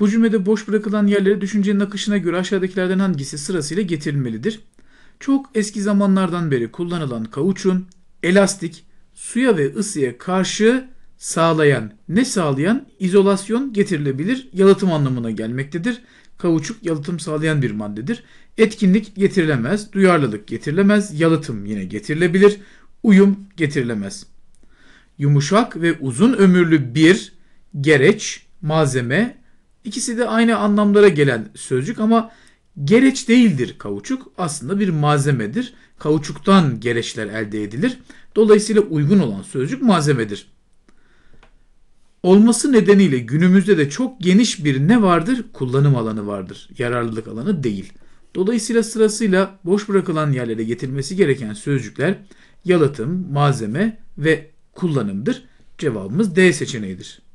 Bu cümlede boş bırakılan yerlere düşüncenin akışına göre aşağıdakilerden hangisi sırasıyla getirilmelidir? Çok eski zamanlardan beri kullanılan kauçun, elastik, suya ve ısıya karşı sağlayan, ne sağlayan? izolasyon getirilebilir, yalıtım anlamına gelmektedir. Kauçuk yalıtım sağlayan bir maddedir. Etkinlik getirilemez, duyarlılık getirilemez, yalıtım yine getirilebilir, uyum getirilemez. Yumuşak ve uzun ömürlü bir gereç, malzeme, İkisi de aynı anlamlara gelen sözcük ama gereç değildir kauçuk. Aslında bir malzemedir. Kauçuktan gereçler elde edilir. Dolayısıyla uygun olan sözcük malzemedir. Olması nedeniyle günümüzde de çok geniş bir ne vardır? Kullanım alanı vardır. Yararlılık alanı değil. Dolayısıyla sırasıyla boş bırakılan yerlere getirmesi gereken sözcükler yalıtım, malzeme ve kullanımdır. Cevabımız D seçeneğidir.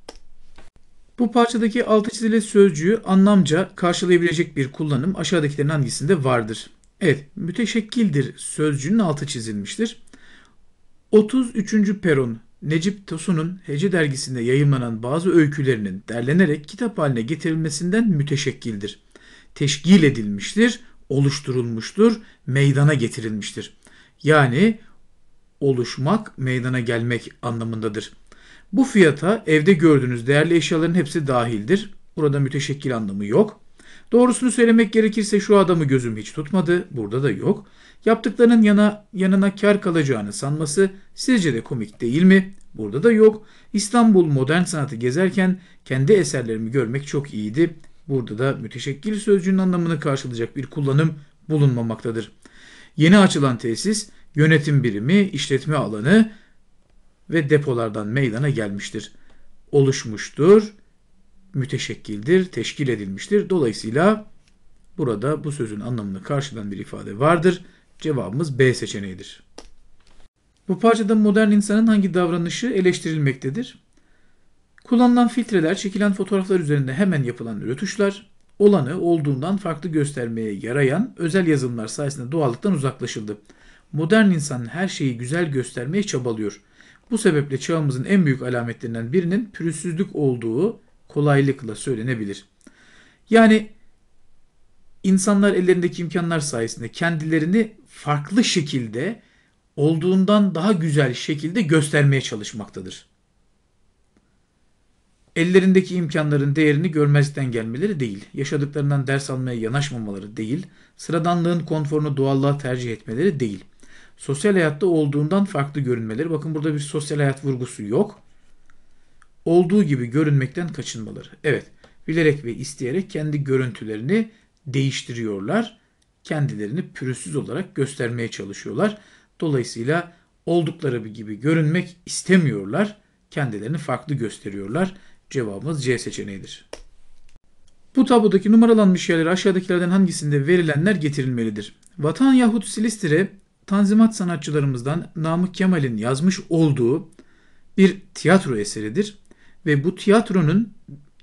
Bu parçadaki altı çizili sözcüğü anlamca karşılayabilecek bir kullanım aşağıdakilerin hangisinde vardır? Evet, müteşekkildir sözcüğünün altı çizilmiştir. 33. Peron Necip Tosun'un Hece dergisinde yayımlanan bazı öykülerinin derlenerek kitap haline getirilmesinden müteşekkildir. Teşkil edilmiştir, oluşturulmuştur, meydana getirilmiştir. Yani oluşmak, meydana gelmek anlamındadır. Bu fiyata evde gördüğünüz değerli eşyaların hepsi dahildir. Burada müteşekkil anlamı yok. Doğrusunu söylemek gerekirse şu adamı gözüm hiç tutmadı. Burada da yok. Yaptıklarının yana, yanına kar kalacağını sanması sizce de komik değil mi? Burada da yok. İstanbul modern sanatı gezerken kendi eserlerimi görmek çok iyiydi. Burada da müteşekkil sözcüğünün anlamını karşılayacak bir kullanım bulunmamaktadır. Yeni açılan tesis yönetim birimi, işletme alanı, ve depolardan meydana gelmiştir. Oluşmuştur, müteşekkildir, teşkil edilmiştir. Dolayısıyla burada bu sözün anlamını karşılan bir ifade vardır. Cevabımız B seçeneğidir. Bu parçada modern insanın hangi davranışı eleştirilmektedir? Kullanılan filtreler, çekilen fotoğraflar üzerinde hemen yapılan rötuşlar, olanı olduğundan farklı göstermeye yarayan özel yazılımlar sayesinde doğallıktan uzaklaşıldı. Modern insan her şeyi güzel göstermeye çabalıyor. Bu sebeple çağımızın en büyük alametlerinden birinin pürüzsüzlük olduğu kolaylıkla söylenebilir. Yani insanlar ellerindeki imkanlar sayesinde kendilerini farklı şekilde olduğundan daha güzel şekilde göstermeye çalışmaktadır. Ellerindeki imkanların değerini görmezden gelmeleri değil, yaşadıklarından ders almaya yanaşmamaları değil, sıradanlığın konforunu doğallığa tercih etmeleri değil sosyal hayatta olduğundan farklı görünmeleri. Bakın burada bir sosyal hayat vurgusu yok. Olduğu gibi görünmekten kaçınmaları. Evet, bilerek ve isteyerek kendi görüntülerini değiştiriyorlar. Kendilerini pürüzsüz olarak göstermeye çalışıyorlar. Dolayısıyla oldukları gibi görünmek istemiyorlar. Kendilerini farklı gösteriyorlar. Cevabımız C seçeneğidir. Bu tablodaki numaralanmış yerlere aşağıdakilerden hangisinde verilenler getirilmelidir? Vatan yahut Silistre tanzimat sanatçılarımızdan Namık Kemal'in yazmış olduğu bir tiyatro eseridir ve bu tiyatronun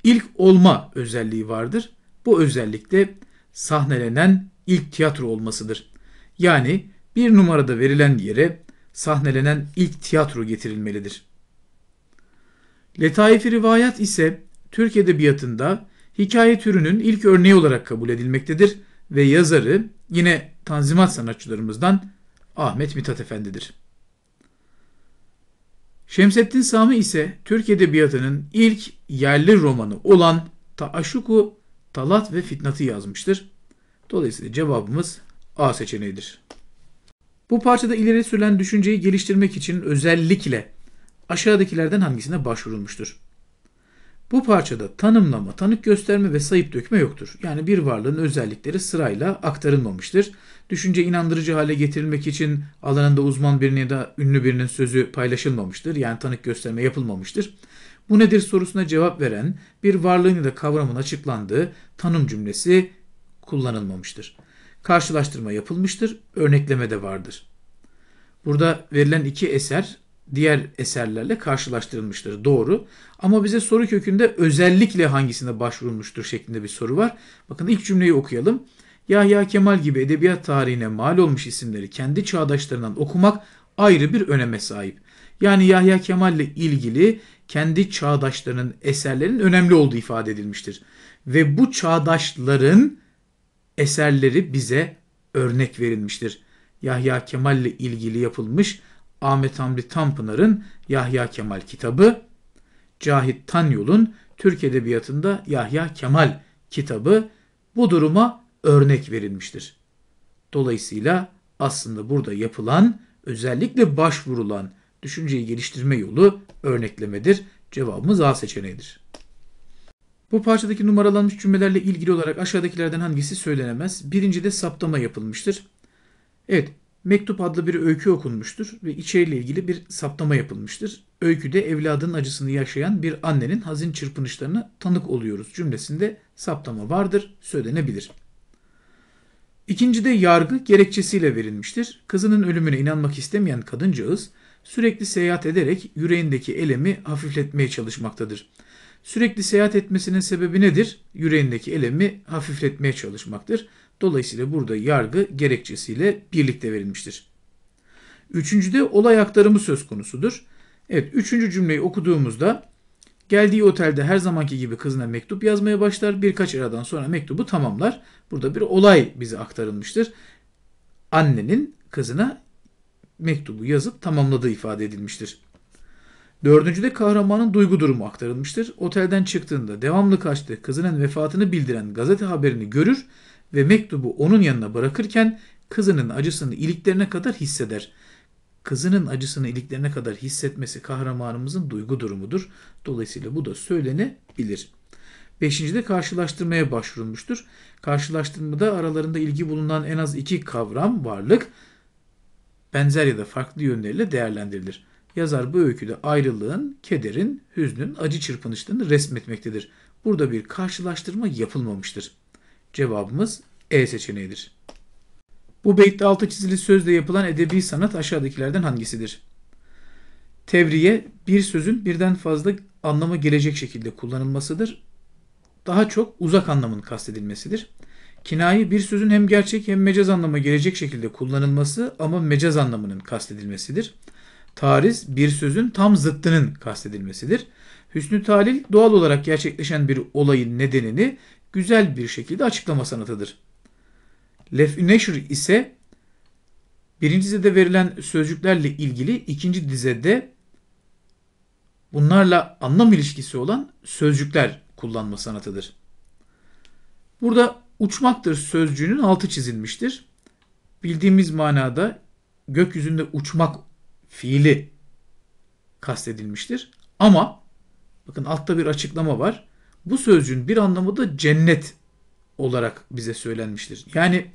ilk olma özelliği vardır. Bu özellikle sahnelenen ilk tiyatro olmasıdır. Yani bir numarada verilen yere sahnelenen ilk tiyatro getirilmelidir. Letaif-i rivayat ise Türk edebiyatında hikaye türünün ilk örneği olarak kabul edilmektedir ve yazarı yine tanzimat sanatçılarımızdan Ahmet Mithat Efendi'dir. Şemsettin Sami ise Türk Edebiyatı'nın ilk yerli romanı olan Taşşuku, Talat ve Fitnat'ı yazmıştır. Dolayısıyla cevabımız A seçeneğidir. Bu parçada ileri sürülen düşünceyi geliştirmek için özellikle aşağıdakilerden hangisine başvurulmuştur? Bu parçada tanımlama, tanık gösterme ve sayıp dökme yoktur. Yani bir varlığın özellikleri sırayla aktarılmamıştır. Düşünce inandırıcı hale getirilmek için alanında uzman birine ya da ünlü birinin sözü paylaşılmamıştır. Yani tanık gösterme yapılmamıştır. Bu nedir sorusuna cevap veren bir varlığın ya da kavramın açıklandığı tanım cümlesi kullanılmamıştır. Karşılaştırma yapılmıştır, örnekleme de vardır. Burada verilen iki eser diğer eserlerle karşılaştırılmıştır. Doğru. Ama bize soru kökünde özellikle hangisine başvurulmuştur şeklinde bir soru var. Bakın ilk cümleyi okuyalım. Yahya Kemal gibi edebiyat tarihine mal olmuş isimleri kendi çağdaşlarından okumak ayrı bir öneme sahip. Yani Yahya Kemal ile ilgili kendi çağdaşlarının eserlerinin önemli olduğu ifade edilmiştir. Ve bu çağdaşların eserleri bize örnek verilmiştir. Yahya Kemal ile ilgili yapılmış Ahmet Hamdi Tanpınar'ın Yahya Kemal kitabı, Cahit Tanyol'un Türk Edebiyatı'nda Yahya Kemal kitabı bu duruma örnek verilmiştir. Dolayısıyla aslında burada yapılan, özellikle başvurulan düşünceyi geliştirme yolu örneklemedir. Cevabımız A seçeneğidir. Bu parçadaki numaralanmış cümlelerle ilgili olarak aşağıdakilerden hangisi söylenemez? Birincide saptama yapılmıştır. Evet, Mektup adlı bir öykü okunmuştur ve içeriğiyle ilgili bir saptama yapılmıştır. Öyküde evladının acısını yaşayan bir annenin hazin çırpınışlarını tanık oluyoruz cümlesinde saptama vardır, söylenebilir. İkincide yargı gerekçesiyle verilmiştir. Kızının ölümüne inanmak istemeyen kadıncağız sürekli seyahat ederek yüreğindeki elemi hafifletmeye çalışmaktadır. Sürekli seyahat etmesinin sebebi nedir? Yüreğindeki elemi hafifletmeye çalışmaktır. Dolayısıyla burada yargı gerekçesiyle birlikte verilmiştir. Üçüncüde olay aktarımı söz konusudur. Evet, üçüncü cümleyi okuduğumuzda geldiği otelde her zamanki gibi kızına mektup yazmaya başlar. Birkaç aradan sonra mektubu tamamlar. Burada bir olay bize aktarılmıştır. Annenin kızına mektubu yazıp tamamladığı ifade edilmiştir. Dördüncüde kahramanın duygu durumu aktarılmıştır. Otelden çıktığında devamlı kaçtığı kızının vefatını bildiren gazete haberini görür ve mektubu onun yanına bırakırken kızının acısını iliklerine kadar hisseder. Kızının acısını iliklerine kadar hissetmesi kahramanımızın duygu durumudur. Dolayısıyla bu da söylenebilir. Beşinci de karşılaştırmaya başvurulmuştur. Karşılaştırmada aralarında ilgi bulunan en az iki kavram, varlık, benzer ya da farklı yönleriyle değerlendirilir. Yazar bu öyküde ayrılığın, kederin, hüznün, acı çırpınışlarını resmetmektedir. Burada bir karşılaştırma yapılmamıştır. Cevabımız E seçeneğidir. Bu beytte altı çizili sözle yapılan edebi sanat aşağıdakilerden hangisidir? Tevriye bir sözün birden fazla anlama gelecek şekilde kullanılmasıdır. Daha çok uzak anlamın kastedilmesidir. Kinayi bir sözün hem gerçek hem mecaz anlama gelecek şekilde kullanılması ama mecaz anlamının kastedilmesidir. Tariz bir sözün tam zıttının kastedilmesidir. Hüsnü talil doğal olarak gerçekleşen bir olayın nedenini güzel bir şekilde açıklama sanatıdır. Lef-ü ise birinci dizede verilen sözcüklerle ilgili ikinci dizede bunlarla anlam ilişkisi olan sözcükler kullanma sanatıdır. Burada uçmaktır sözcüğünün altı çizilmiştir. Bildiğimiz manada gökyüzünde uçmak fiili kastedilmiştir. Ama bakın altta bir açıklama var bu sözcüğün bir anlamı da cennet olarak bize söylenmiştir. Yani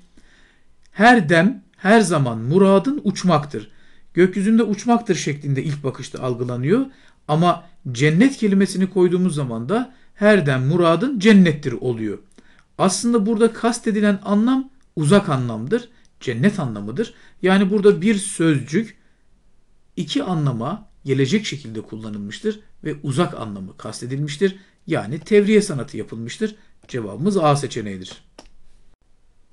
her dem, her zaman muradın uçmaktır. Gökyüzünde uçmaktır şeklinde ilk bakışta algılanıyor. Ama cennet kelimesini koyduğumuz zaman da her dem muradın cennettir oluyor. Aslında burada kastedilen anlam uzak anlamdır. Cennet anlamıdır. Yani burada bir sözcük iki anlama gelecek şekilde kullanılmıştır ve uzak anlamı kastedilmiştir yani tevriye sanatı yapılmıştır. Cevabımız A seçeneğidir.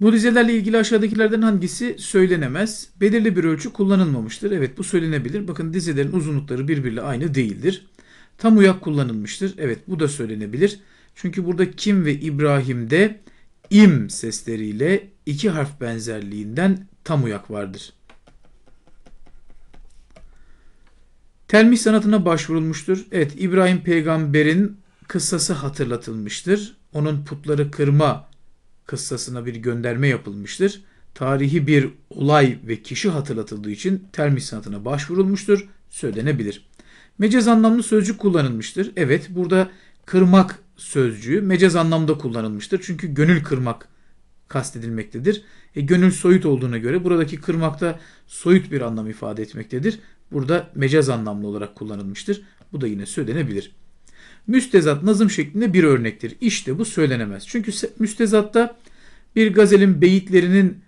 Bu dizelerle ilgili aşağıdakilerden hangisi söylenemez? Belirli bir ölçü kullanılmamıştır. Evet bu söylenebilir. Bakın dizelerin uzunlukları birbiriyle aynı değildir. Tam uyak kullanılmıştır. Evet bu da söylenebilir. Çünkü burada Kim ve İbrahim'de im sesleriyle iki harf benzerliğinden tam uyak vardır. Telmih sanatına başvurulmuştur. Evet İbrahim peygamberin kıssası hatırlatılmıştır. Onun putları kırma kıssasına bir gönderme yapılmıştır. Tarihi bir olay ve kişi hatırlatıldığı için termis sanatına başvurulmuştur, söylenebilir. Mecaz anlamlı sözcük kullanılmıştır. Evet, burada kırmak sözcüğü mecaz anlamda kullanılmıştır. Çünkü gönül kırmak kastedilmektedir. E, gönül soyut olduğuna göre buradaki kırmakta soyut bir anlam ifade etmektedir. Burada mecaz anlamlı olarak kullanılmıştır. Bu da yine söylenebilir müstezat nazım şeklinde bir örnektir. İşte bu söylenemez. Çünkü müstezatta bir gazelin beyitlerinin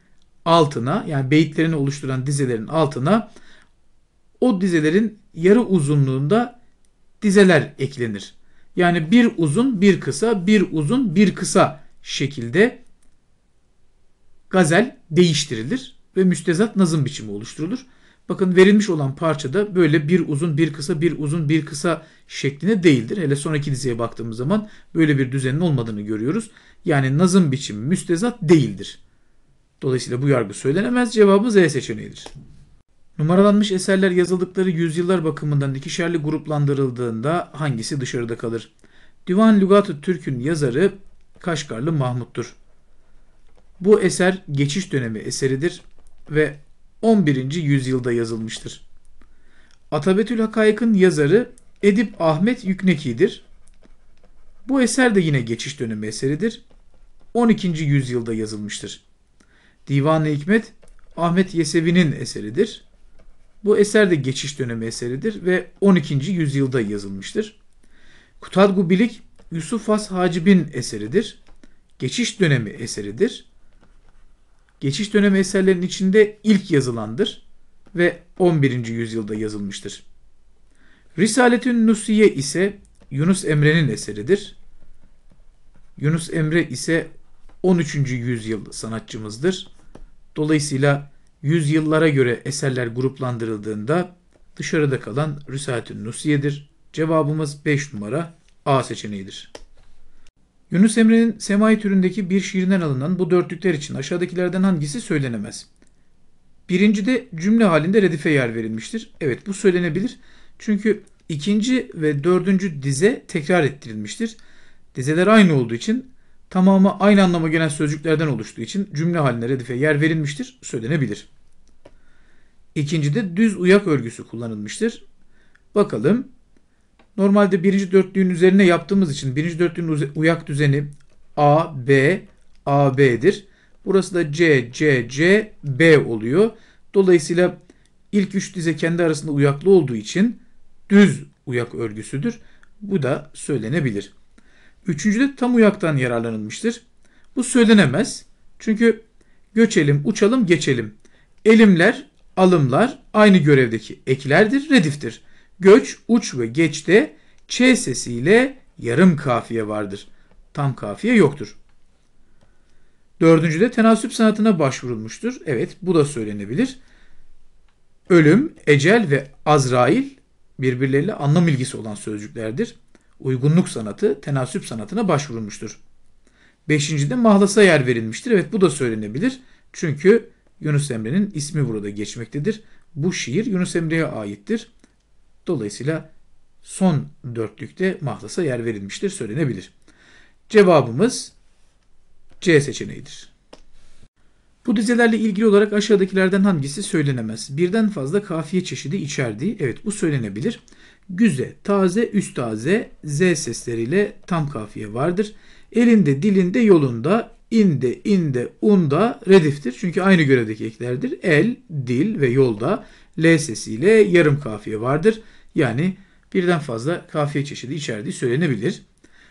altına yani beyitlerini oluşturan dizelerin altına o dizelerin yarı uzunluğunda dizeler eklenir. Yani bir uzun bir kısa bir uzun bir kısa şekilde gazel değiştirilir ve müstezat nazım biçimi oluşturulur. Bakın verilmiş olan parça da böyle bir uzun bir kısa bir uzun bir kısa şeklinde değildir. Hele sonraki dizeye baktığımız zaman böyle bir düzenin olmadığını görüyoruz. Yani nazım biçimi müstezat değildir. Dolayısıyla bu yargı söylenemez. Cevabımız E seçeneğidir. Numaralanmış eserler yazıldıkları yüzyıllar bakımından ikişerli gruplandırıldığında hangisi dışarıda kalır? Divan Lügatü Türk'ün yazarı Kaşgarlı Mahmut'tur. Bu eser geçiş dönemi eseridir ve 11. yüzyılda yazılmıştır. Atabetül Hakayık'ın yazarı Edip Ahmet Yükneki'dir. Bu eser de yine geçiş dönemi eseridir. 12. yüzyılda yazılmıştır. Divan-ı Hikmet Ahmet Yesevi'nin eseridir. Bu eser de geçiş dönemi eseridir ve 12. yüzyılda yazılmıştır. Kutadgu Bilik Yusuf Has Hacib'in eseridir. Geçiş dönemi eseridir geçiş dönemi eserlerinin içinde ilk yazılandır ve 11. yüzyılda yazılmıştır. Risaletün Nusiye ise Yunus Emre'nin eseridir. Yunus Emre ise 13. yüzyıl sanatçımızdır. Dolayısıyla yüzyıllara göre eserler gruplandırıldığında dışarıda kalan Risaletün Nusiye'dir. Cevabımız 5 numara A seçeneğidir. Yunus Emre'nin semai türündeki bir şiirinden alınan bu dörtlükler için aşağıdakilerden hangisi söylenemez? Birincide cümle halinde redife yer verilmiştir. Evet bu söylenebilir. Çünkü ikinci ve dördüncü dize tekrar ettirilmiştir. Dizeler aynı olduğu için tamamı aynı anlama gelen sözcüklerden oluştuğu için cümle haline redife yer verilmiştir, söylenebilir. İkincide düz uyak örgüsü kullanılmıştır. Bakalım Normalde birinci dörtlüğün üzerine yaptığımız için birinci dörtlüğün uyak düzeni A, B, A, B'dir. Burası da C, C, C, B oluyor. Dolayısıyla ilk üç dize kendi arasında uyaklı olduğu için düz uyak örgüsüdür. Bu da söylenebilir. Üçüncü de tam uyaktan yararlanılmıştır. Bu söylenemez. Çünkü göçelim, uçalım, geçelim. Elimler, alımlar aynı görevdeki eklerdir, rediftir. Göç, uç ve geçte ç sesiyle yarım kafiye vardır. Tam kafiye yoktur. Dördüncüde tenasüp sanatına başvurulmuştur. Evet bu da söylenebilir. Ölüm, ecel ve Azrail birbirleriyle anlam ilgisi olan sözcüklerdir. Uygunluk sanatı tenasüp sanatına başvurulmuştur. Beşincide mahlasa yer verilmiştir. Evet bu da söylenebilir. Çünkü Yunus Emre'nin ismi burada geçmektedir. Bu şiir Yunus Emre'ye aittir. Dolayısıyla son dörtlükte Mahlas'a yer verilmiştir söylenebilir. Cevabımız C seçeneğidir. Bu dizelerle ilgili olarak aşağıdakilerden hangisi söylenemez? Birden fazla kafiye çeşidi içerdiği, evet bu söylenebilir. Güze, taze, üstaze z sesleriyle tam kafiye vardır. Elinde, dilinde, yolunda, inde, inde, unda rediftir. Çünkü aynı görevdeki eklerdir. El, dil ve yolda l sesiyle yarım kafiye vardır. Yani birden fazla kafiye çeşidi içerdiği söylenebilir.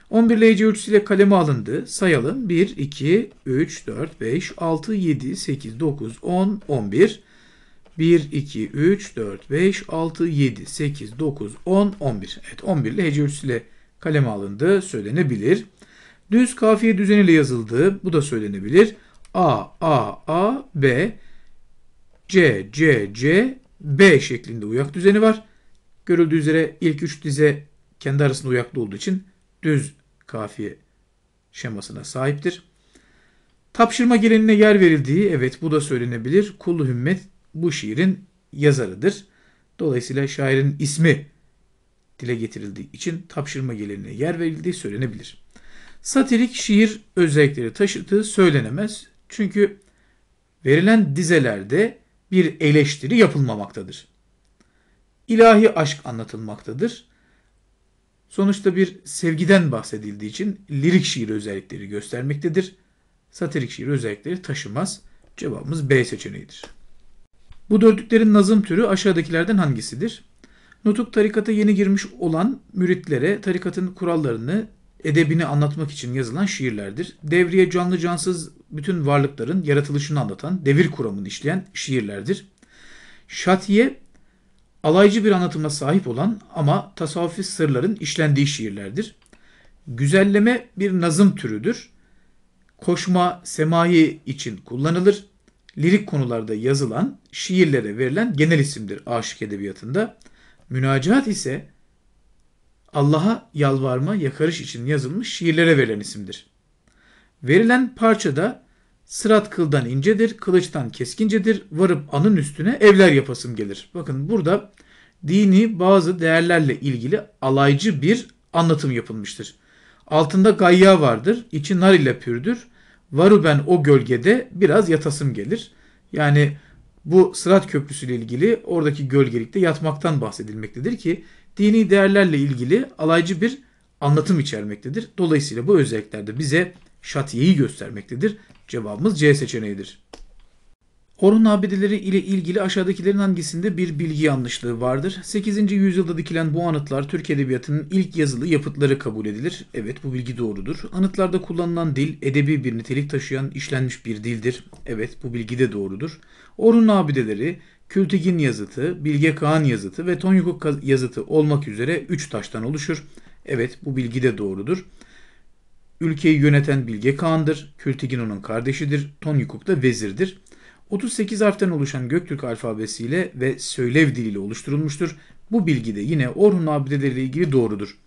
11 LC ölçüsüyle kaleme alındı. Sayalım. 1, 2, 3, 4, 5, 6, 7, 8, 9, 10, 11. 1, 2, 3, 4, 5, 6, 7, 8, 9, 10, 11. Evet 11 ile hece ile kaleme alındı söylenebilir. Düz kafiye düzeniyle yazıldı. Bu da söylenebilir. A, A, A, B, C, C, C, B şeklinde uyak düzeni var. Görüldüğü üzere ilk üç dize kendi arasında uyaklı olduğu için düz kafiye şemasına sahiptir. Tapşırma geleneğine yer verildiği, evet bu da söylenebilir. Kullu Hümmet bu şiirin yazarıdır. Dolayısıyla şairin ismi dile getirildiği için tapşırma geleneğine yer verildiği söylenebilir. Satirik şiir özellikleri taşıdığı söylenemez. Çünkü verilen dizelerde bir eleştiri yapılmamaktadır ilahi aşk anlatılmaktadır. Sonuçta bir sevgiden bahsedildiği için lirik şiir özellikleri göstermektedir. Satirik şiir özellikleri taşımaz. Cevabımız B seçeneğidir. Bu dörtlüklerin nazım türü aşağıdakilerden hangisidir? Nutuk tarikata yeni girmiş olan müritlere tarikatın kurallarını, edebini anlatmak için yazılan şiirlerdir. Devriye canlı cansız bütün varlıkların yaratılışını anlatan, devir kuramını işleyen şiirlerdir. Şatiye alaycı bir anlatıma sahip olan ama tasavvufi sırların işlendiği şiirlerdir. Güzelleme bir nazım türüdür. Koşma semayi için kullanılır. Lirik konularda yazılan, şiirlere verilen genel isimdir aşık edebiyatında. Münacat ise Allah'a yalvarma, yakarış için yazılmış şiirlere verilen isimdir. Verilen parçada Sırat kıldan incedir, kılıçtan keskincedir. Varıp anın üstüne evler yapasım gelir. Bakın burada dini bazı değerlerle ilgili alaycı bir anlatım yapılmıştır. Altında gayya vardır, içi nar ile pürdür. Varı ben o gölgede biraz yatasım gelir. Yani bu Sırat Köprüsü ile ilgili oradaki gölgelikte yatmaktan bahsedilmektedir ki dini değerlerle ilgili alaycı bir anlatım içermektedir. Dolayısıyla bu özelliklerde bize şatiyeyi göstermektedir. Cevabımız C seçeneğidir. Orhun abideleri ile ilgili aşağıdakilerin hangisinde bir bilgi yanlışlığı vardır? 8. yüzyılda dikilen bu anıtlar Türk Edebiyatı'nın ilk yazılı yapıtları kabul edilir. Evet bu bilgi doğrudur. Anıtlarda kullanılan dil edebi bir nitelik taşıyan işlenmiş bir dildir. Evet bu bilgi de doğrudur. Orhun abideleri Kültigin yazıtı, Bilge Kağan yazıtı ve Tonyukuk yazıtı olmak üzere 3 taştan oluşur. Evet bu bilgi de doğrudur. Ülkeyi yöneten Bilge Kağan'dır. Kültigino'nun kardeşidir. Tonyukuk da vezirdir. 38 harften oluşan Göktürk alfabesiyle ve söylev diliyle oluşturulmuştur. Bu bilgi de yine Orhun abideleriyle ilgili doğrudur.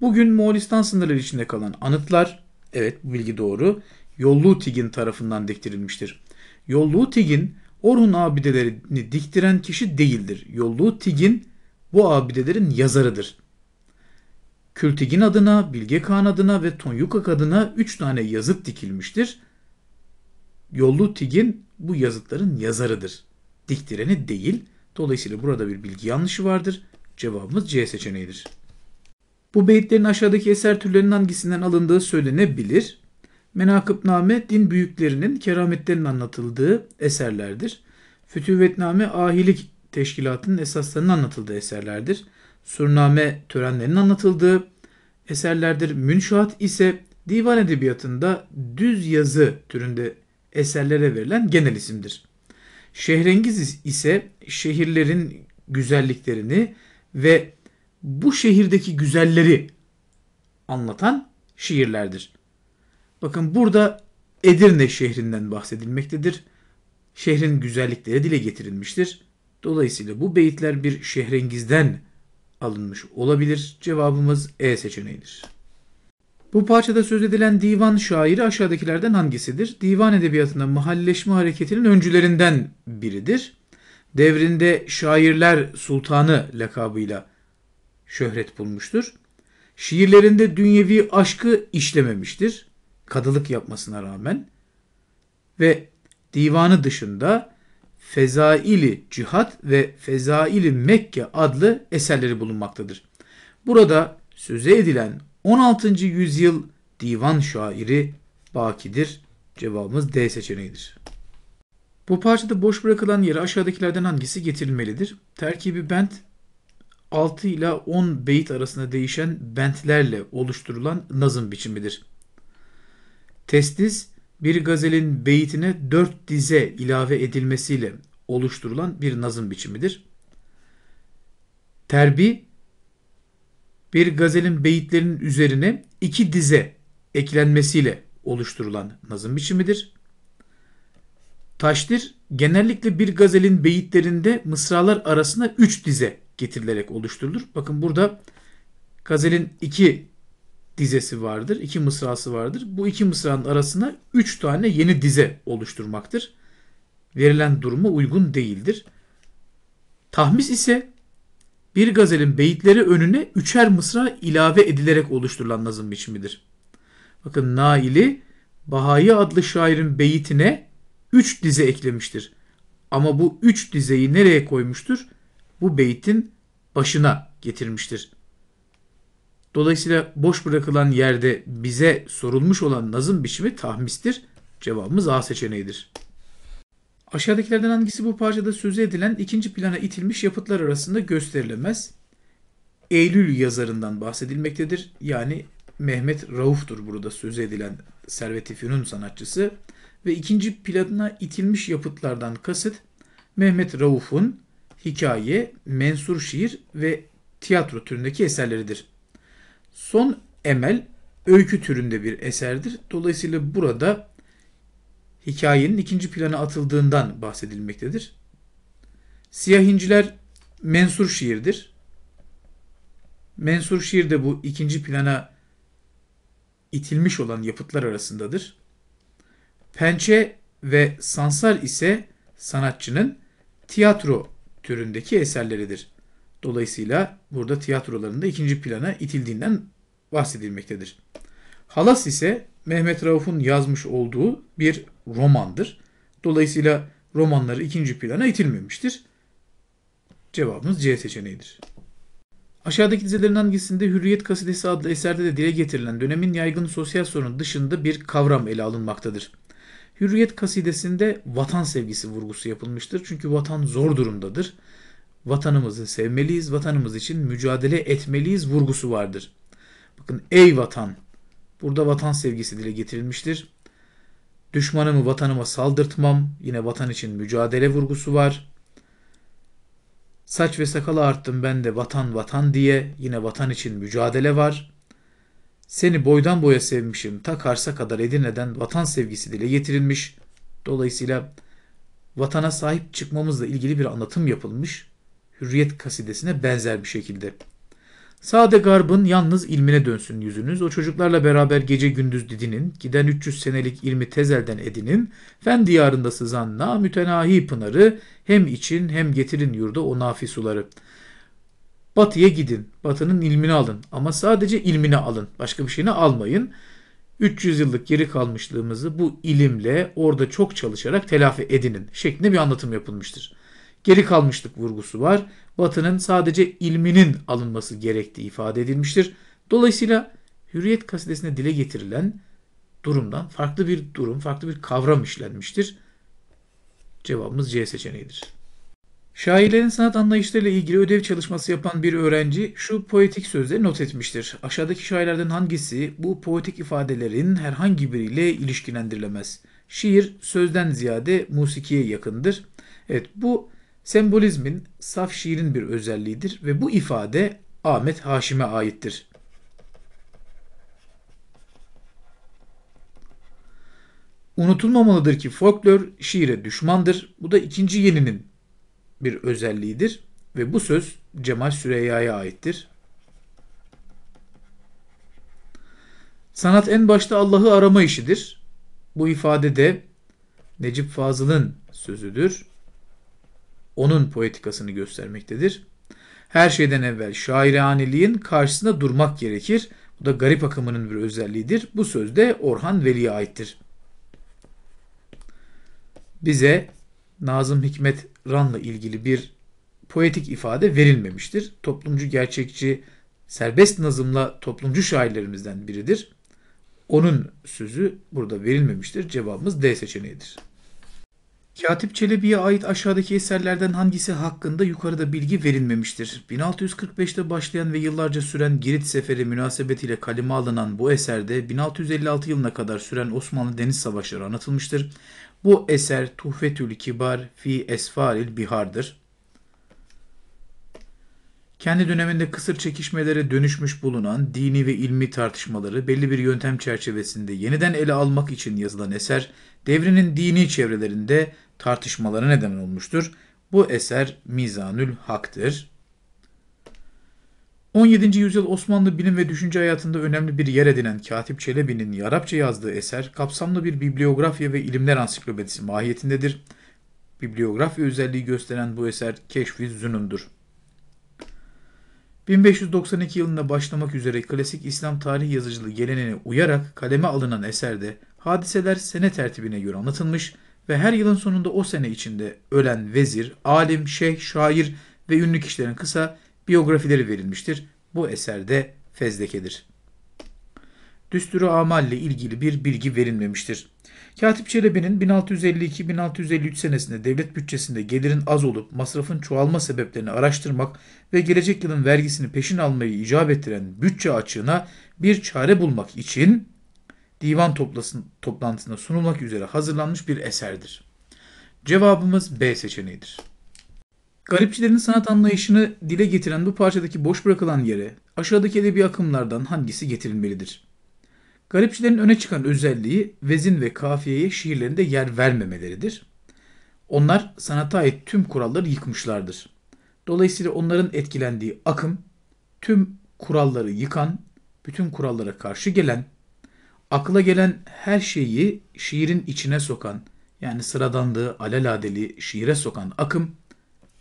Bugün Moğolistan sınırları içinde kalan anıtlar, evet bu bilgi doğru, Yollu Tigin tarafından diktirilmiştir. Yollu Tigin, Orhun abidelerini diktiren kişi değildir. Yollu Tigin bu abidelerin yazarıdır. Kültigin adına, Bilge Kağan adına ve Tonyukak adına 3 tane yazıt dikilmiştir. Yollu Tigin bu yazıtların yazarıdır. Diktireni değil. Dolayısıyla burada bir bilgi yanlışı vardır. Cevabımız C seçeneğidir. Bu beyitlerin aşağıdaki eser türlerinin hangisinden alındığı söylenebilir. Menakıbname din büyüklerinin kerametlerinin anlatıldığı eserlerdir. Fütüvvetname ahilik teşkilatının esaslarının anlatıldığı eserlerdir surname törenlerinin anlatıldığı eserlerdir. Münşuat ise divan edebiyatında düz yazı türünde eserlere verilen genel isimdir. Şehrengiz ise şehirlerin güzelliklerini ve bu şehirdeki güzelleri anlatan şiirlerdir. Bakın burada Edirne şehrinden bahsedilmektedir. Şehrin güzellikleri dile getirilmiştir. Dolayısıyla bu beyitler bir şehrengizden alınmış olabilir. Cevabımız E seçeneğidir. Bu parçada söz edilen divan şairi aşağıdakilerden hangisidir? Divan edebiyatında mahalleşme hareketinin öncülerinden biridir. Devrinde şairler sultanı lakabıyla şöhret bulmuştur. Şiirlerinde dünyevi aşkı işlememiştir. Kadılık yapmasına rağmen ve divanı dışında Fezaili Cihat ve Fezaili Mekke adlı eserleri bulunmaktadır. Burada söze edilen 16. yüzyıl divan şairi Baki'dir. Cevabımız D seçeneğidir. Bu parçada boş bırakılan yere aşağıdakilerden hangisi getirilmelidir? Terkibi bent 6 ile 10 beyit arasında değişen bentlerle oluşturulan nazım biçimidir. Testis bir gazelin beytine dört dize ilave edilmesiyle oluşturulan bir nazım biçimidir. Terbi, bir gazelin beyitlerinin üzerine iki dize eklenmesiyle oluşturulan nazım biçimidir. Taştir, genellikle bir gazelin beyitlerinde mısralar arasında üç dize getirilerek oluşturulur. Bakın burada gazelin iki dizesi vardır, iki mısrası vardır. Bu iki mısranın arasına üç tane yeni dize oluşturmaktır. Verilen duruma uygun değildir. Tahmis ise bir gazelin beyitleri önüne üçer mısra ilave edilerek oluşturulan nazım biçimidir. Bakın Nail'i Bahayi adlı şairin beyitine üç dize eklemiştir. Ama bu üç dizeyi nereye koymuştur? Bu beytin başına getirmiştir. Dolayısıyla boş bırakılan yerde bize sorulmuş olan nazım biçimi tahmistir. Cevabımız A seçeneğidir. Aşağıdakilerden hangisi bu parçada sözü edilen ikinci plana itilmiş yapıtlar arasında gösterilemez? Eylül yazarından bahsedilmektedir. Yani Mehmet Rauf'tur burada sözü edilen Servet-i Fünun sanatçısı. Ve ikinci plana itilmiş yapıtlardan kasıt Mehmet Rauf'un hikaye, mensur şiir ve tiyatro türündeki eserleridir. Son emel öykü türünde bir eserdir. Dolayısıyla burada hikayenin ikinci plana atıldığından bahsedilmektedir. Siyah inciler mensur şiirdir. Mensur şiir de bu ikinci plana itilmiş olan yapıtlar arasındadır. Pençe ve Sansar ise sanatçının tiyatro türündeki eserleridir. Dolayısıyla burada tiyatrolarında ikinci plana itildiğinden bahsedilmektedir. Halas ise Mehmet Rauf'un yazmış olduğu bir romandır. Dolayısıyla romanları ikinci plana itilmemiştir. Cevabımız C seçeneğidir. Aşağıdaki dizelerin hangisinde Hürriyet Kasidesi adlı eserde de dile getirilen dönemin yaygın sosyal sorun dışında bir kavram ele alınmaktadır. Hürriyet kasidesinde vatan sevgisi vurgusu yapılmıştır. Çünkü vatan zor durumdadır vatanımızı sevmeliyiz, vatanımız için mücadele etmeliyiz vurgusu vardır. Bakın ey vatan, burada vatan sevgisi dile getirilmiştir. Düşmanımı vatanıma saldırtmam, yine vatan için mücadele vurgusu var. Saç ve sakalı arttım ben de vatan vatan diye yine vatan için mücadele var. Seni boydan boya sevmişim takarsa kadar Edirne'den vatan sevgisi dile getirilmiş. Dolayısıyla vatana sahip çıkmamızla ilgili bir anlatım yapılmış. Hürriyet kasidesine benzer bir şekilde. Sade garbın yalnız ilmine dönsün yüzünüz. O çocuklarla beraber gece gündüz didinin. Giden 300 senelik ilmi tezelden edinin. Fen diyarında sızan na mütenahi pınarı. Hem için hem getirin yurda o nafi suları. Batıya gidin. Batının ilmini alın. Ama sadece ilmini alın. Başka bir şeyini almayın. 300 yıllık geri kalmışlığımızı bu ilimle orada çok çalışarak telafi edinin şeklinde bir anlatım yapılmıştır geri kalmışlık vurgusu var. Batı'nın sadece ilminin alınması gerektiği ifade edilmiştir. Dolayısıyla Hürriyet kasidesinde dile getirilen durumdan farklı bir durum, farklı bir kavram işlenmiştir. Cevabımız C seçeneğidir. Şairlerin sanat anlayışlarıyla ilgili ödev çalışması yapan bir öğrenci şu poetik sözleri not etmiştir. Aşağıdaki şairlerden hangisi bu poetik ifadelerin herhangi biriyle ilişkilendirilemez? Şiir sözden ziyade musikiye yakındır. Evet bu Sembolizmin saf şiirin bir özelliğidir ve bu ifade Ahmet Haşim'e aittir. Unutulmamalıdır ki folklor şiire düşmandır. Bu da ikinci yeninin bir özelliğidir ve bu söz Cemal Süreyya'ya aittir. Sanat en başta Allah'ı arama işidir. Bu ifade de Necip Fazıl'ın sözüdür onun poetikasını göstermektedir. Her şeyden evvel şairaniliğin karşısında durmak gerekir. Bu da garip akımının bir özelliğidir. Bu söz de Orhan Veli'ye aittir. Bize Nazım Hikmet Ran'la ilgili bir poetik ifade verilmemiştir. Toplumcu gerçekçi serbest nazımla toplumcu şairlerimizden biridir. Onun sözü burada verilmemiştir. Cevabımız D seçeneğidir. Katip Çelebi'ye ait aşağıdaki eserlerden hangisi hakkında yukarıda bilgi verilmemiştir? 1645'te başlayan ve yıllarca süren Girit Seferi münasebetiyle kaleme alınan bu eserde 1656 yılına kadar süren Osmanlı Deniz Savaşları anlatılmıştır. Bu eser Tuhfetül Kibar fi Esfaril Bihar'dır. Kendi döneminde kısır çekişmelere dönüşmüş bulunan dini ve ilmi tartışmaları belli bir yöntem çerçevesinde yeniden ele almak için yazılan eser, devrinin dini çevrelerinde tartışmalara neden olmuştur. Bu eser Mizanül Hak'tır. 17. yüzyıl Osmanlı bilim ve düşünce hayatında önemli bir yer edinen Katip Çelebi'nin Arapça yazdığı eser kapsamlı bir bibliografya ve ilimler ansiklopedisi mahiyetindedir. Bibliografya özelliği gösteren bu eser Keşfi Zünun'dur. 1592 yılında başlamak üzere klasik İslam tarih yazıcılığı geleneğine uyarak kaleme alınan eserde hadiseler sene tertibine göre anlatılmış ve her yılın sonunda o sene içinde ölen vezir, alim, şeyh, şair ve ünlü kişilerin kısa biyografileri verilmiştir. Bu eserde fezlekedir. Düsturu amal ilgili bir bilgi verilmemiştir. Katip Çelebi'nin 1652-1653 senesinde devlet bütçesinde gelirin az olup masrafın çoğalma sebeplerini araştırmak ve gelecek yılın vergisini peşin almayı icap ettiren bütçe açığına bir çare bulmak için divan toplantısında sunulmak üzere hazırlanmış bir eserdir. Cevabımız B seçeneğidir. Garipçilerin sanat anlayışını dile getiren bu parçadaki boş bırakılan yere aşağıdaki edebi akımlardan hangisi getirilmelidir? Garipçilerin öne çıkan özelliği vezin ve kafiyeye şiirlerinde yer vermemeleridir. Onlar sanata ait tüm kuralları yıkmışlardır. Dolayısıyla onların etkilendiği akım tüm kuralları yıkan, bütün kurallara karşı gelen, Akla gelen her şeyi şiirin içine sokan, yani sıradandığı alelade şiire sokan akım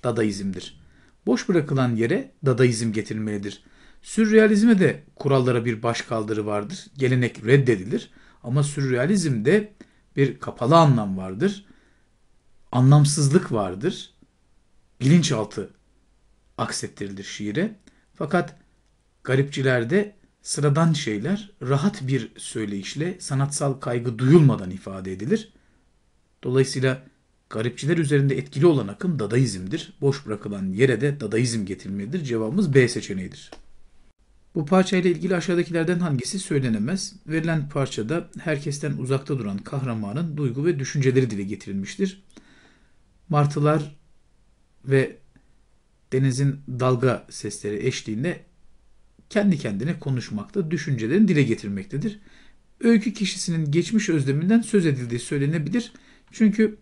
dadaizmdir. Boş bırakılan yere dadaizm getirilmelidir. Sürrealizme de kurallara bir başkaldırı vardır. Gelenek reddedilir ama sürrealizmde bir kapalı anlam vardır. Anlamsızlık vardır. Bilinçaltı aksettirilir şiire. Fakat garipçilerde sıradan şeyler rahat bir söyleyişle sanatsal kaygı duyulmadan ifade edilir. Dolayısıyla garipçiler üzerinde etkili olan akım dadaizmdir. Boş bırakılan yere de dadaizm getirilmelidir. Cevabımız B seçeneğidir. Bu parçayla ilgili aşağıdakilerden hangisi söylenemez? Verilen parçada herkesten uzakta duran kahramanın duygu ve düşünceleri dile getirilmiştir. Martılar ve denizin dalga sesleri eşliğinde kendi kendine konuşmakta, düşüncelerini dile getirmektedir. Öykü kişisinin geçmiş özleminden söz edildiği söylenebilir. Çünkü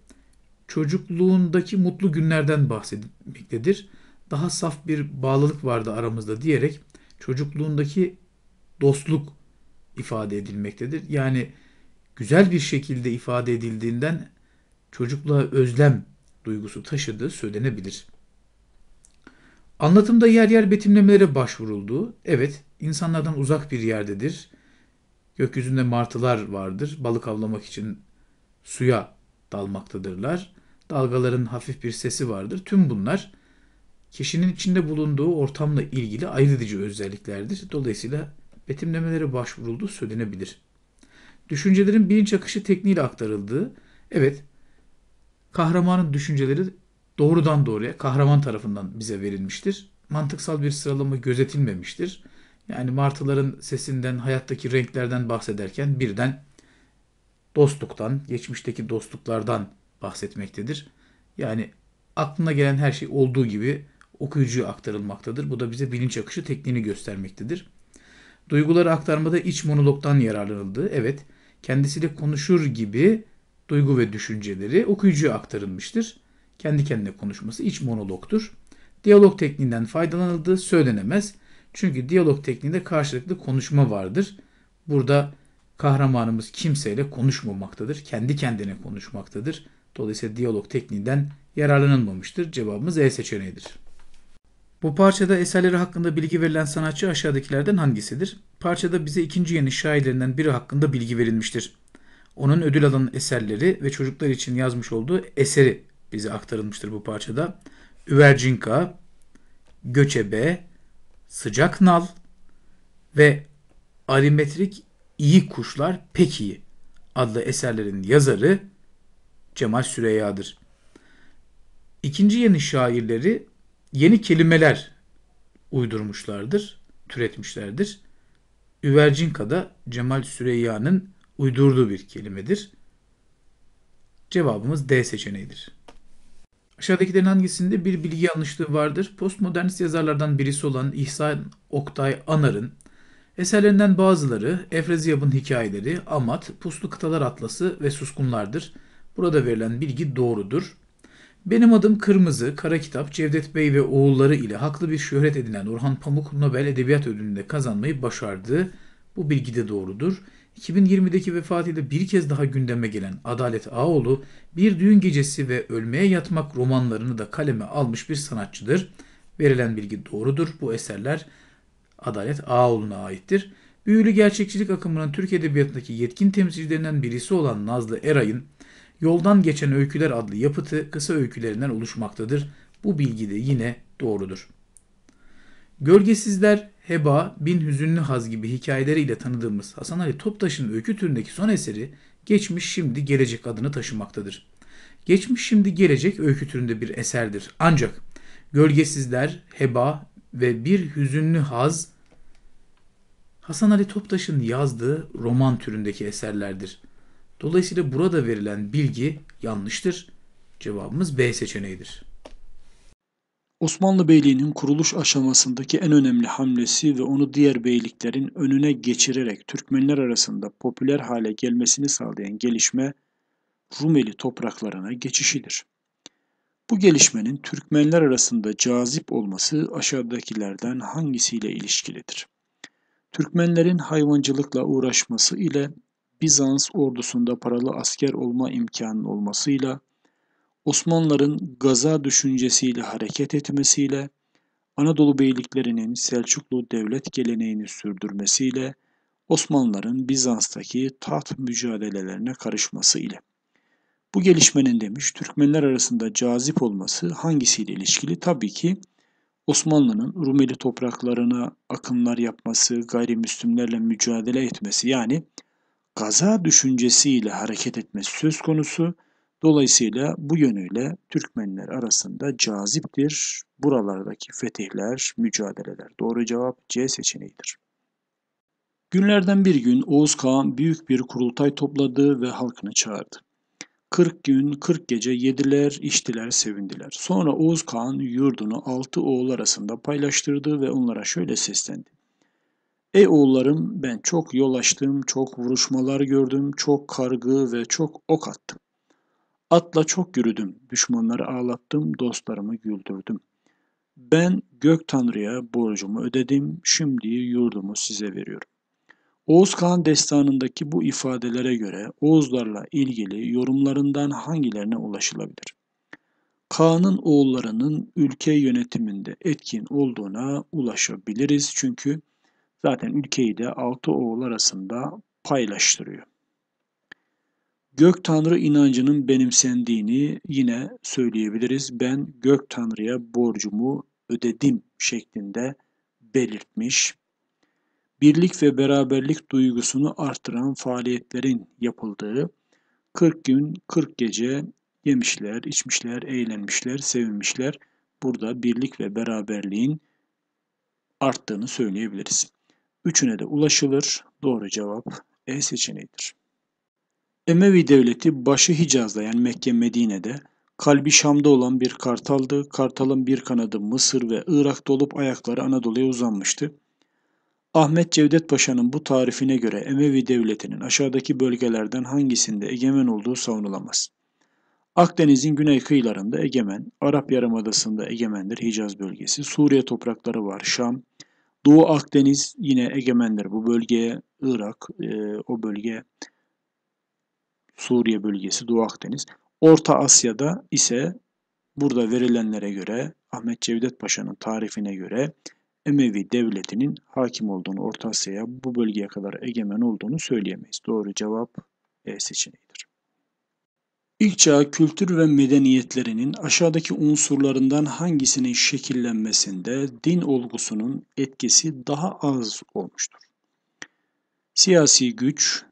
çocukluğundaki mutlu günlerden bahsedilmektedir. Daha saf bir bağlılık vardı aramızda diyerek çocukluğundaki dostluk ifade edilmektedir. Yani güzel bir şekilde ifade edildiğinden çocukluğa özlem duygusu taşıdığı söylenebilir.'' Anlatımda yer yer betimlemelere başvuruldu. Evet, insanlardan uzak bir yerdedir. Gökyüzünde martılar vardır. Balık avlamak için suya dalmaktadırlar. Dalgaların hafif bir sesi vardır. Tüm bunlar kişinin içinde bulunduğu ortamla ilgili ayrıdıcı özelliklerdir. Dolayısıyla betimlemelere başvuruldu söylenebilir. Düşüncelerin bilinç akışı tekniğiyle aktarıldığı, evet, kahramanın düşünceleri doğrudan doğruya kahraman tarafından bize verilmiştir. Mantıksal bir sıralama gözetilmemiştir. Yani martıların sesinden, hayattaki renklerden bahsederken birden dostluktan, geçmişteki dostluklardan bahsetmektedir. Yani aklına gelen her şey olduğu gibi okuyucuya aktarılmaktadır. Bu da bize bilinç akışı tekniğini göstermektedir. Duyguları aktarmada iç monologdan yararlanıldı. Evet, kendisiyle konuşur gibi duygu ve düşünceleri okuyucuya aktarılmıştır kendi kendine konuşması iç monologtur. Diyalog tekniğinden faydalanıldığı söylenemez. Çünkü diyalog tekniğinde karşılıklı konuşma vardır. Burada kahramanımız kimseyle konuşmamaktadır. Kendi kendine konuşmaktadır. Dolayısıyla diyalog tekniğinden yararlanılmamıştır. Cevabımız E seçeneğidir. Bu parçada eserleri hakkında bilgi verilen sanatçı aşağıdakilerden hangisidir? Parçada bize ikinci yeni şairlerinden biri hakkında bilgi verilmiştir. Onun ödül alan eserleri ve çocuklar için yazmış olduğu eseri bize aktarılmıştır bu parçada. Üvercinka, göçebe, sıcak nal ve arimetrik iyi kuşlar pek iyi adlı eserlerin yazarı Cemal Süreyya'dır. İkinci yeni şairleri yeni kelimeler uydurmuşlardır, türetmişlerdir. Üvercinka da Cemal Süreyya'nın uydurduğu bir kelimedir. Cevabımız D seçeneğidir. Aşağıdakilerin hangisinde bir bilgi yanlışlığı vardır? Postmodernist yazarlardan birisi olan İhsan Oktay Anar'ın eserlerinden bazıları Efraziyabın hikayeleri, Amat, Puslu Kıtalar Atlası ve Suskunlardır. Burada verilen bilgi doğrudur. Benim adım Kırmızı, Kara Kitap, Cevdet Bey ve oğulları ile haklı bir şöhret edinen Orhan Pamuk Nobel Edebiyat Ödülü'nü kazanmayı başardı. Bu bilgi de doğrudur. 2020'deki vefatıyla bir kez daha gündeme gelen Adalet Ağoğlu, Bir Düğün Gecesi ve Ölmeye Yatmak romanlarını da kaleme almış bir sanatçıdır. Verilen bilgi doğrudur. Bu eserler Adalet Ağoğlu'na aittir. Büyülü gerçekçilik akımının Türk Edebiyatı'ndaki yetkin temsilcilerinden birisi olan Nazlı Eray'ın Yoldan Geçen Öyküler adlı yapıtı kısa öykülerinden oluşmaktadır. Bu bilgi de yine doğrudur. Gölgesizler Heba, Bin Hüzünlü Haz gibi hikayeleriyle tanıdığımız Hasan Ali Toptaş'ın öykü türündeki son eseri Geçmiş Şimdi Gelecek adını taşımaktadır. Geçmiş Şimdi Gelecek öykü türünde bir eserdir. Ancak Gölgesizler, Heba ve Bir Hüzünlü Haz Hasan Ali Toptaş'ın yazdığı roman türündeki eserlerdir. Dolayısıyla burada verilen bilgi yanlıştır. Cevabımız B seçeneğidir. Osmanlı Beyliği'nin kuruluş aşamasındaki en önemli hamlesi ve onu diğer beyliklerin önüne geçirerek Türkmenler arasında popüler hale gelmesini sağlayan gelişme Rumeli topraklarına geçişidir. Bu gelişmenin Türkmenler arasında cazip olması aşağıdakilerden hangisiyle ilişkilidir? Türkmenlerin hayvancılıkla uğraşması ile Bizans ordusunda paralı asker olma imkanının olmasıyla Osmanlıların gaza düşüncesiyle hareket etmesiyle, Anadolu beyliklerinin Selçuklu devlet geleneğini sürdürmesiyle, Osmanlıların Bizans'taki taht mücadelelerine karışması ile. Bu gelişmenin demiş Türkmenler arasında cazip olması hangisiyle ilişkili? Tabii ki Osmanlı'nın Rumeli topraklarına akınlar yapması, gayrimüslimlerle mücadele etmesi yani gaza düşüncesiyle hareket etmesi söz konusu Dolayısıyla bu yönüyle Türkmenler arasında caziptir. Buralardaki fetihler, mücadeleler doğru cevap C seçeneğidir. Günlerden bir gün Oğuz Kağan büyük bir kurultay topladı ve halkını çağırdı. 40 gün 40 gece yediler, içtiler, sevindiler. Sonra Oğuz Kağan yurdunu altı oğul arasında paylaştırdı ve onlara şöyle seslendi. Ey oğullarım ben çok yol açtım, çok vuruşmalar gördüm, çok kargı ve çok ok attım. Atla çok yürüdüm, düşmanları ağlattım, dostlarımı güldürdüm. Ben gök tanrıya borcumu ödedim, şimdi yurdumu size veriyorum. Oğuz Kağan destanındaki bu ifadelere göre Oğuzlarla ilgili yorumlarından hangilerine ulaşılabilir? Kaan'ın oğullarının ülke yönetiminde etkin olduğuna ulaşabiliriz. Çünkü zaten ülkeyi de altı oğul arasında paylaştırıyor. Gök Tanrı inancının benimsendiğini yine söyleyebiliriz. Ben Gök Tanrı'ya borcumu ödedim şeklinde belirtmiş. Birlik ve beraberlik duygusunu artıran faaliyetlerin yapıldığı 40 gün 40 gece yemişler, içmişler, eğlenmişler, sevinmişler. Burada birlik ve beraberliğin arttığını söyleyebiliriz. Üçüne de ulaşılır. Doğru cevap E seçeneğidir. Emevi devleti başı Hicaz'da yani Mekke Medine'de, kalbi Şam'da olan bir kartaldı. Kartalın bir kanadı Mısır ve Irak'ta olup ayakları Anadolu'ya uzanmıştı. Ahmet Cevdet Paşa'nın bu tarifine göre Emevi devletinin aşağıdaki bölgelerden hangisinde egemen olduğu savunulamaz. Akdeniz'in güney kıyılarında egemen, Arap Yarımadası'nda egemendir Hicaz bölgesi, Suriye toprakları var, Şam, Doğu Akdeniz yine egemendir bu bölgeye, Irak, e, o bölge Suriye bölgesi, Doğu Akdeniz. Orta Asya'da ise burada verilenlere göre Ahmet Cevdet Paşa'nın tarifine göre Emevi devletinin hakim olduğunu, Orta Asya'ya bu bölgeye kadar egemen olduğunu söyleyemeyiz. Doğru cevap E seçeneğidir. İlk çağ kültür ve medeniyetlerinin aşağıdaki unsurlarından hangisinin şekillenmesinde din olgusunun etkisi daha az olmuştur? Siyasi güç,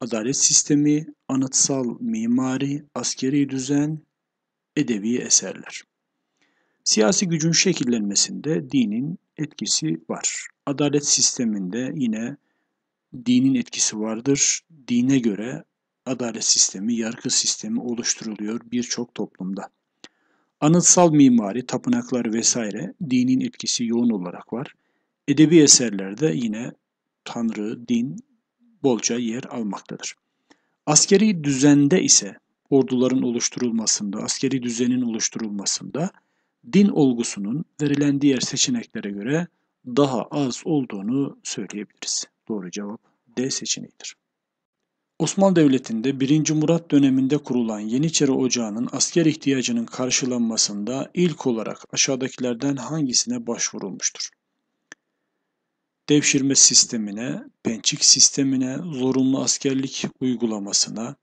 adalet sistemi, anıtsal mimari, askeri düzen, edebi eserler. Siyasi gücün şekillenmesinde dinin etkisi var. Adalet sisteminde yine dinin etkisi vardır. Dine göre adalet sistemi, yargı sistemi oluşturuluyor birçok toplumda. Anıtsal mimari, tapınaklar vesaire dinin etkisi yoğun olarak var. Edebi eserlerde yine Tanrı, din, bolca yer almaktadır. Askeri düzende ise orduların oluşturulmasında, askeri düzenin oluşturulmasında din olgusunun verilen diğer seçeneklere göre daha az olduğunu söyleyebiliriz. Doğru cevap D seçeneğidir. Osmanlı Devleti'nde 1. Murat döneminde kurulan Yeniçeri Ocağı'nın asker ihtiyacının karşılanmasında ilk olarak aşağıdakilerden hangisine başvurulmuştur? devşirme sistemine, pençik sistemine, zorunlu askerlik uygulamasına,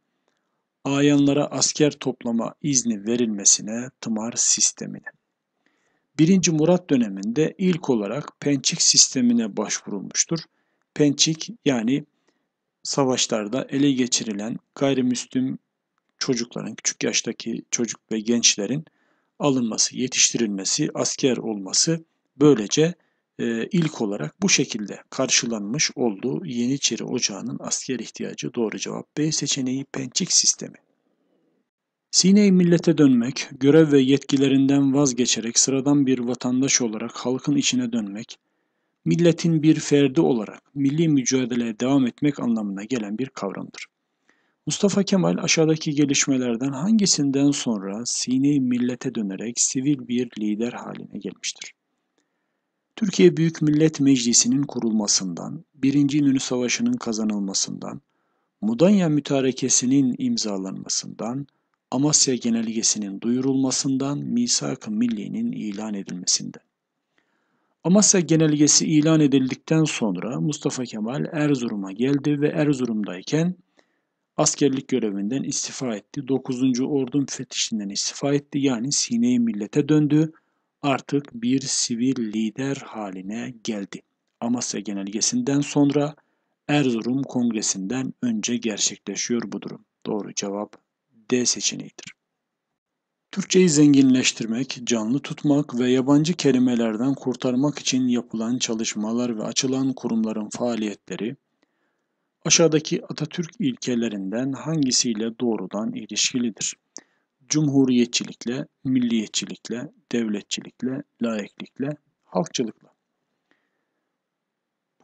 ayanlara asker toplama izni verilmesine, tımar sistemine. 1. Murat döneminde ilk olarak pençik sistemine başvurulmuştur. Pençik yani savaşlarda ele geçirilen gayrimüslim çocukların, küçük yaştaki çocuk ve gençlerin alınması, yetiştirilmesi, asker olması böylece e, ilk olarak bu şekilde karşılanmış oldu Yeniçeri Ocağı'nın asker ihtiyacı doğru cevap B seçeneği pençik sistemi. Sine-i millete dönmek, görev ve yetkilerinden vazgeçerek sıradan bir vatandaş olarak halkın içine dönmek, milletin bir ferdi olarak milli mücadeleye devam etmek anlamına gelen bir kavramdır. Mustafa Kemal aşağıdaki gelişmelerden hangisinden sonra sine millete dönerek sivil bir lider haline gelmiştir? Türkiye Büyük Millet Meclisi'nin kurulmasından, Birinci İnönü Savaşı'nın kazanılmasından, Mudanya Mütarekesi'nin imzalanmasından, Amasya Genelgesi'nin duyurulmasından, Misak-ı Milli'nin ilan edilmesinden. Amasya Genelgesi ilan edildikten sonra Mustafa Kemal Erzurum'a geldi ve Erzurum'dayken askerlik görevinden istifa etti. 9. Ordu'nun fetişinden istifa etti yani Sine-i Millet'e döndü artık bir sivil lider haline geldi. Amasya Genelgesi'nden sonra Erzurum Kongresi'nden önce gerçekleşiyor bu durum. Doğru cevap D seçeneğidir. Türkçeyi zenginleştirmek, canlı tutmak ve yabancı kelimelerden kurtarmak için yapılan çalışmalar ve açılan kurumların faaliyetleri aşağıdaki Atatürk ilkelerinden hangisiyle doğrudan ilişkilidir? cumhuriyetçilikle, milliyetçilikle, devletçilikle, laiklikle, halkçılıkla.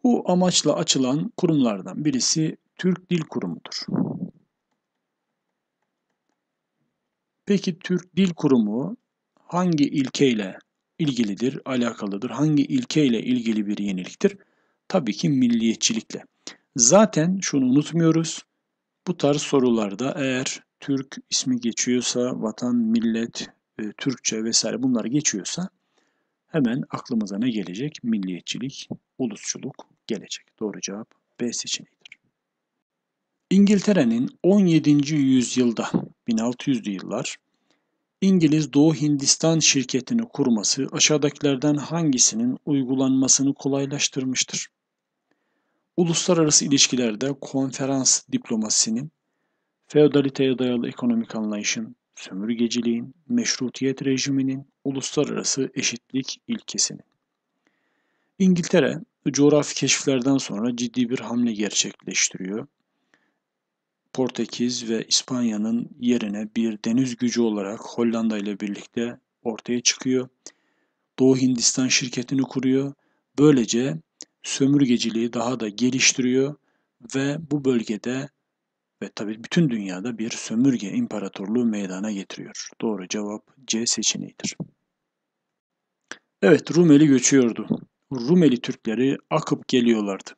Bu amaçla açılan kurumlardan birisi Türk Dil Kurumu'dur. Peki Türk Dil Kurumu hangi ilkeyle ilgilidir, alakalıdır? Hangi ilkeyle ilgili bir yeniliktir? Tabii ki milliyetçilikle. Zaten şunu unutmuyoruz. Bu tarz sorularda eğer Türk ismi geçiyorsa, vatan, millet, e, Türkçe vesaire bunlar geçiyorsa hemen aklımıza ne gelecek? Milliyetçilik, ulusçuluk gelecek. Doğru cevap B seçeneğidir. İngiltere'nin 17. yüzyılda 1600'lü yıllar İngiliz Doğu Hindistan şirketini kurması aşağıdakilerden hangisinin uygulanmasını kolaylaştırmıştır? Uluslararası ilişkilerde konferans diplomasinin feodaliteye dayalı ekonomik anlayışın, sömürgeciliğin, meşrutiyet rejiminin, uluslararası eşitlik ilkesinin. İngiltere, coğrafi keşiflerden sonra ciddi bir hamle gerçekleştiriyor. Portekiz ve İspanya'nın yerine bir deniz gücü olarak Hollanda ile birlikte ortaya çıkıyor. Doğu Hindistan şirketini kuruyor. Böylece sömürgeciliği daha da geliştiriyor ve bu bölgede ve tabi bütün dünyada bir sömürge imparatorluğu meydana getiriyor. Doğru cevap C seçeneğidir. Evet Rumeli göçüyordu. Rumeli Türkleri akıp geliyorlardı.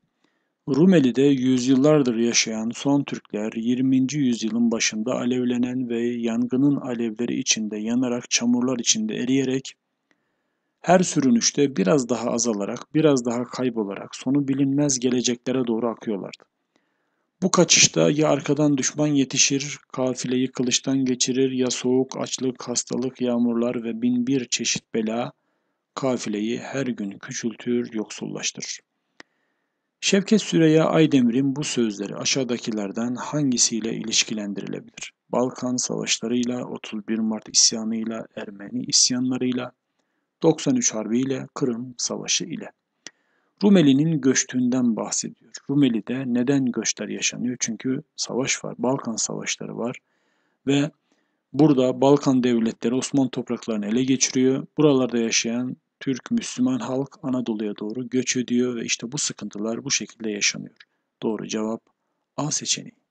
Rumeli'de yüzyıllardır yaşayan son Türkler 20. yüzyılın başında alevlenen ve yangının alevleri içinde yanarak çamurlar içinde eriyerek her sürünüşte biraz daha azalarak, biraz daha kaybolarak sonu bilinmez geleceklere doğru akıyorlardı. Bu kaçışta ya arkadan düşman yetişir, kafileyi kılıçtan geçirir ya soğuk, açlık, hastalık, yağmurlar ve bin bir çeşit bela kafileyi her gün küçültür, yoksullaştırır. Şevket Süreya Aydemir'in bu sözleri aşağıdakilerden hangisiyle ilişkilendirilebilir? Balkan savaşlarıyla, 31 Mart isyanıyla, Ermeni isyanlarıyla, 93 Harbi ile, Kırım Savaşı ile. Rumeli'nin göçtüğünden bahsediyor. Rumeli'de neden göçler yaşanıyor? Çünkü savaş var, Balkan savaşları var ve burada Balkan devletleri Osmanlı topraklarını ele geçiriyor. Buralarda yaşayan Türk Müslüman halk Anadolu'ya doğru göç ediyor ve işte bu sıkıntılar bu şekilde yaşanıyor. Doğru cevap A seçeneği.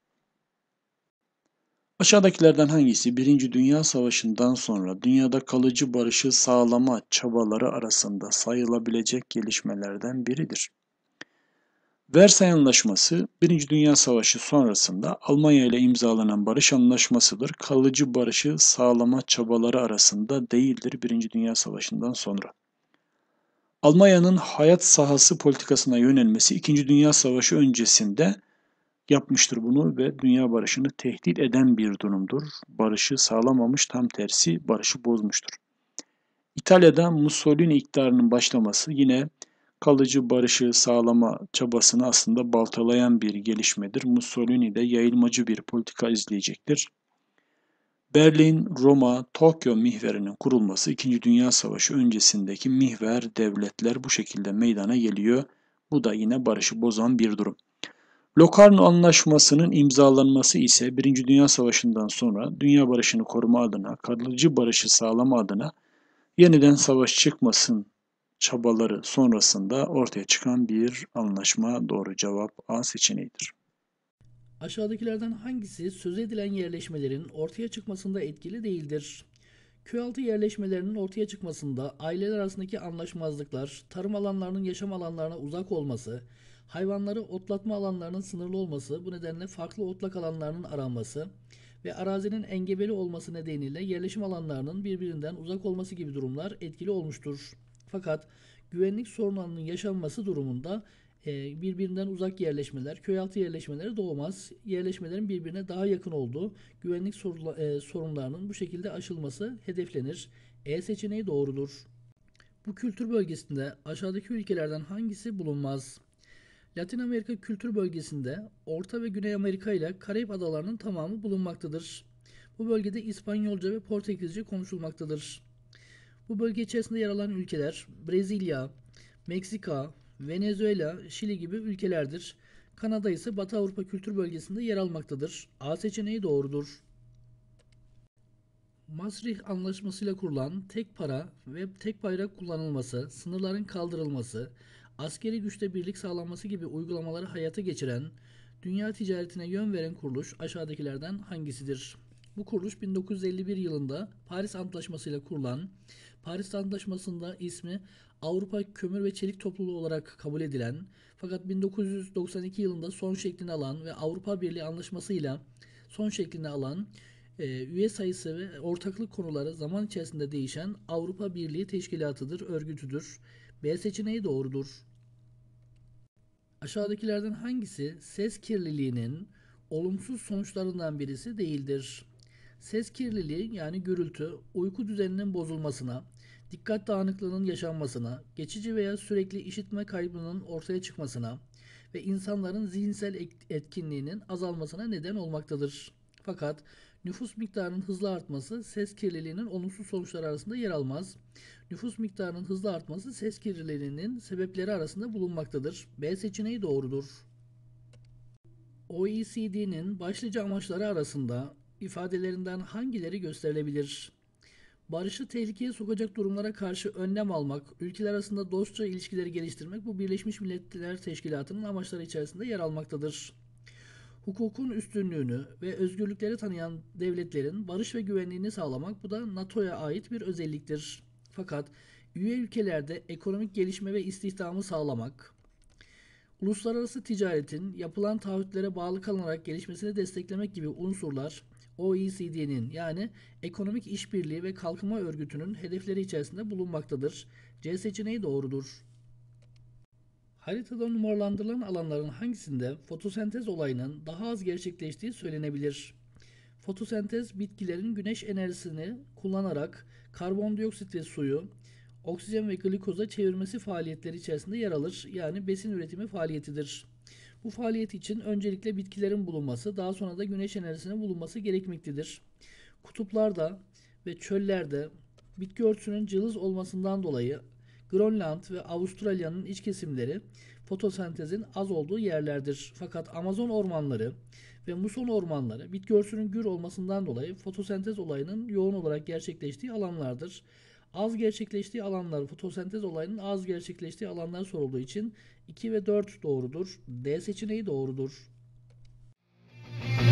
Aşağıdakilerden hangisi Birinci Dünya Savaşı'ndan sonra dünyada kalıcı barışı sağlama çabaları arasında sayılabilecek gelişmelerden biridir? Versay Anlaşması, Birinci Dünya Savaşı sonrasında Almanya ile imzalanan barış anlaşmasıdır. Kalıcı barışı sağlama çabaları arasında değildir Birinci Dünya Savaşı'ndan sonra. Almanya'nın hayat sahası politikasına yönelmesi 2. Dünya Savaşı öncesinde yapmıştır bunu ve dünya barışını tehdit eden bir durumdur. Barışı sağlamamış tam tersi barışı bozmuştur. İtalya'da Mussolini iktidarının başlaması yine kalıcı barışı sağlama çabasını aslında baltalayan bir gelişmedir. Mussolini de yayılmacı bir politika izleyecektir. Berlin, Roma, Tokyo mihverinin kurulması 2. Dünya Savaşı öncesindeki mihver devletler bu şekilde meydana geliyor. Bu da yine barışı bozan bir durum. Locarno Anlaşması'nın imzalanması ise 1. Dünya Savaşı'ndan sonra dünya barışını koruma adına, kalıcı barışı sağlama adına yeniden savaş çıkmasın çabaları sonrasında ortaya çıkan bir anlaşma doğru cevap A seçeneğidir. Aşağıdakilerden hangisi söz edilen yerleşmelerin ortaya çıkmasında etkili değildir? Köyaltı yerleşmelerinin ortaya çıkmasında aileler arasındaki anlaşmazlıklar, tarım alanlarının yaşam alanlarına uzak olması, Hayvanları otlatma alanlarının sınırlı olması, bu nedenle farklı otlak alanlarının aranması ve arazinin engebeli olması nedeniyle yerleşim alanlarının birbirinden uzak olması gibi durumlar etkili olmuştur. Fakat güvenlik sorunlarının yaşanması durumunda e, birbirinden uzak yerleşmeler, köyaltı yerleşmeleri doğmaz. Yerleşmelerin birbirine daha yakın olduğu güvenlik e, sorunlarının bu şekilde aşılması hedeflenir. E seçeneği doğrudur. Bu kültür bölgesinde aşağıdaki ülkelerden hangisi bulunmaz? Latin Amerika kültür bölgesinde Orta ve Güney Amerika ile Karayip adalarının tamamı bulunmaktadır. Bu bölgede İspanyolca ve Portekizce konuşulmaktadır. Bu bölge içerisinde yer alan ülkeler Brezilya, Meksika, Venezuela, Şili gibi ülkelerdir. Kanada ise Batı Avrupa kültür bölgesinde yer almaktadır. A seçeneği doğrudur. Masrih Anlaşması ile kurulan tek para ve tek bayrak kullanılması, sınırların kaldırılması, askeri güçte birlik sağlanması gibi uygulamaları hayata geçiren, dünya ticaretine yön veren kuruluş aşağıdakilerden hangisidir? Bu kuruluş 1951 yılında Paris Antlaşması ile kurulan, Paris Antlaşması'nda ismi Avrupa Kömür ve Çelik Topluluğu olarak kabul edilen fakat 1992 yılında son şeklini alan ve Avrupa Birliği Anlaşması ile son şeklini alan e, üye sayısı ve ortaklık konuları zaman içerisinde değişen Avrupa Birliği Teşkilatı'dır, örgütüdür. B seçeneği doğrudur. Aşağıdakilerden hangisi ses kirliliğinin olumsuz sonuçlarından birisi değildir? Ses kirliliği yani gürültü uyku düzeninin bozulmasına, dikkat dağınıklığının yaşanmasına, geçici veya sürekli işitme kaybının ortaya çıkmasına ve insanların zihinsel etkinliğinin azalmasına neden olmaktadır. Fakat nüfus miktarının hızlı artması ses kirliliğinin olumsuz sonuçları arasında yer almaz nüfus miktarının hızlı artması ses kirliliğinin sebepleri arasında bulunmaktadır. B seçeneği doğrudur. OECD'nin başlıca amaçları arasında ifadelerinden hangileri gösterilebilir? Barışı tehlikeye sokacak durumlara karşı önlem almak, ülkeler arasında dostça ilişkileri geliştirmek bu Birleşmiş Milletler Teşkilatı'nın amaçları içerisinde yer almaktadır. Hukukun üstünlüğünü ve özgürlükleri tanıyan devletlerin barış ve güvenliğini sağlamak bu da NATO'ya ait bir özelliktir. Fakat üye ülkelerde ekonomik gelişme ve istihdamı sağlamak, uluslararası ticaretin yapılan taahhütlere bağlı kalınarak gelişmesini desteklemek gibi unsurlar OECD'nin yani Ekonomik İşbirliği ve Kalkınma Örgütü'nün hedefleri içerisinde bulunmaktadır. C seçeneği doğrudur. Haritada numaralandırılan alanların hangisinde fotosentez olayının daha az gerçekleştiği söylenebilir? Fotosentez bitkilerin güneş enerjisini kullanarak karbondioksit ve suyu oksijen ve glikoza çevirmesi faaliyetleri içerisinde yer alır. Yani besin üretimi faaliyetidir. Bu faaliyet için öncelikle bitkilerin bulunması, daha sonra da güneş enerjisinin bulunması gerekmektedir. Kutuplarda ve çöllerde bitki örtüsünün cılız olmasından dolayı Grönland ve Avustralya'nın iç kesimleri fotosentezin az olduğu yerlerdir. Fakat Amazon ormanları ve muson ormanları bitki örtüsünün gür olmasından dolayı fotosentez olayının yoğun olarak gerçekleştiği alanlardır. Az gerçekleştiği alanlar fotosentez olayının az gerçekleştiği alanlar sorulduğu için 2 ve 4 doğrudur. D seçeneği doğrudur. Müzik